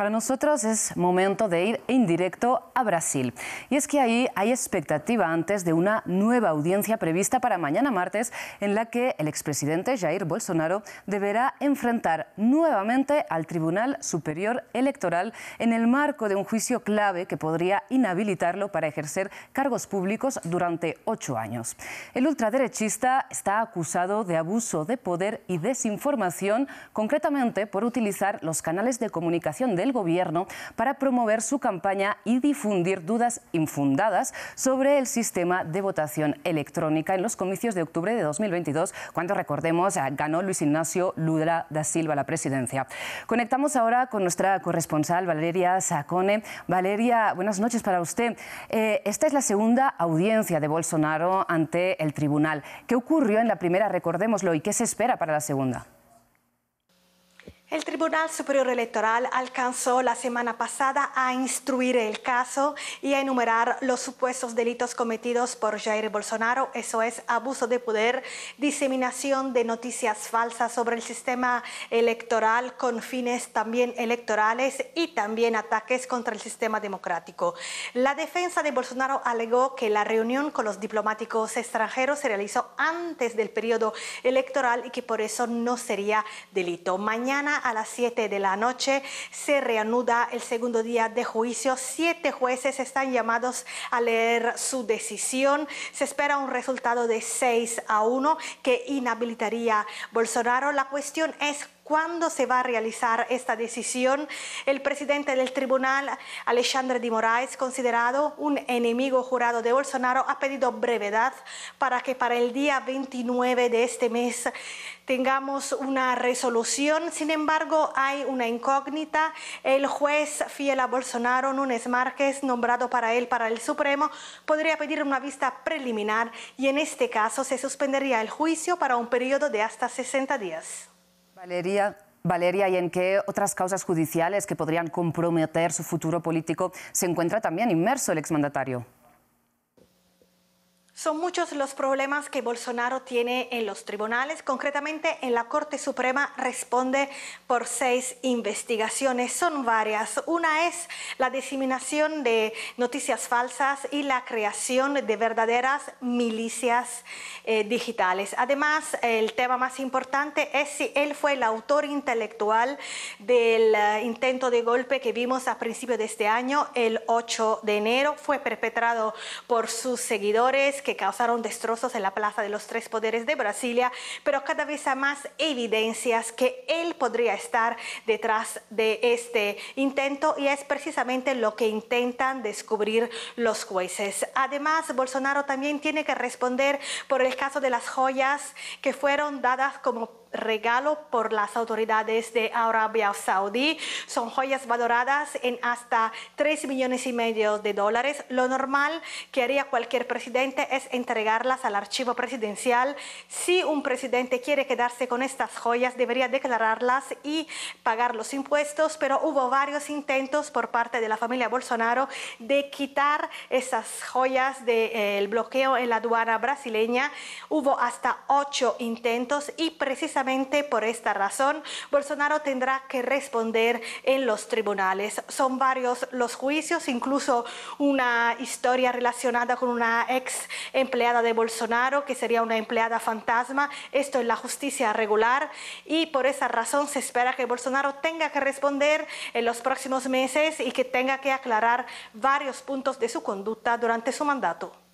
Para nosotros es momento de ir en directo a Brasil. Y es que ahí hay expectativa antes de una nueva audiencia prevista para mañana martes en la que el expresidente Jair Bolsonaro deberá enfrentar nuevamente al Tribunal Superior Electoral en el marco de un juicio clave que podría inhabilitarlo para ejercer cargos públicos durante ocho años. El ultraderechista está acusado de abuso de poder y desinformación, concretamente por utilizar los canales de comunicación del gobierno para promover su campaña y difundir dudas infundadas sobre el sistema de votación electrónica en los comicios de octubre de 2022, cuando recordemos ganó Luis Ignacio Lula da Silva la presidencia. Conectamos ahora con nuestra corresponsal Valeria Sacone. Valeria, buenas noches para usted. Eh, esta es la segunda audiencia de Bolsonaro ante el tribunal. ¿Qué ocurrió en la primera? Recordémoslo. ¿Y qué se espera para la segunda? El Tribunal Superior Electoral alcanzó la semana pasada a instruir el caso y a enumerar los supuestos delitos cometidos por Jair Bolsonaro, eso es abuso de poder, diseminación de noticias falsas sobre el sistema electoral con fines también electorales y también ataques contra el sistema democrático. La defensa de Bolsonaro alegó que la reunión con los diplomáticos extranjeros se realizó antes del periodo electoral y que por eso no sería delito. Mañana a las 7 de la noche se reanuda el segundo día de juicio. Siete jueces están llamados a leer su decisión. Se espera un resultado de 6 a 1 que inhabilitaría Bolsonaro. La cuestión es cuándo se va a realizar esta decisión. El presidente del tribunal, Alexandre de Moraes, considerado un enemigo jurado de Bolsonaro, ha pedido brevedad para que para el día 29 de este mes tengamos una resolución. Sin embargo, hay una incógnita. El juez fiel a Bolsonaro, Núñez Márquez, nombrado para él para el Supremo, podría pedir una vista preliminar y en este caso se suspendería el juicio para un periodo de hasta 60 días. Valeria, Valeria, ¿y en qué otras causas judiciales que podrían comprometer su futuro político se encuentra también inmerso el exmandatario? Son muchos los problemas que Bolsonaro tiene en los tribunales, concretamente en la Corte Suprema responde por seis investigaciones, son varias. Una es la diseminación de noticias falsas y la creación de verdaderas milicias eh, digitales. Además, el tema más importante es si él fue el autor intelectual del eh, intento de golpe que vimos a principios de este año, el 8 de enero, fue perpetrado por sus seguidores que que causaron destrozos en la Plaza de los Tres Poderes de Brasilia, pero cada vez hay más evidencias que él podría estar detrás de este intento y es precisamente lo que intentan descubrir los jueces. Además, Bolsonaro también tiene que responder por el caso de las joyas que fueron dadas como regalo por las autoridades de Arabia Saudí. Son joyas valoradas en hasta 3 millones y medio de dólares. Lo normal que haría cualquier presidente es entregarlas al archivo presidencial. Si un presidente quiere quedarse con estas joyas, debería declararlas y pagar los impuestos, pero hubo varios intentos por parte de la familia Bolsonaro de quitar esas joyas del eh, bloqueo en la aduana brasileña. Hubo hasta ocho intentos y precisamente por esta razón, Bolsonaro tendrá que responder en los tribunales. Son varios los juicios, incluso una historia relacionada con una ex empleada de Bolsonaro, que sería una empleada fantasma, esto es la justicia regular, y por esa razón se espera que Bolsonaro tenga que responder en los próximos meses y que tenga que aclarar varios puntos de su conducta durante su mandato.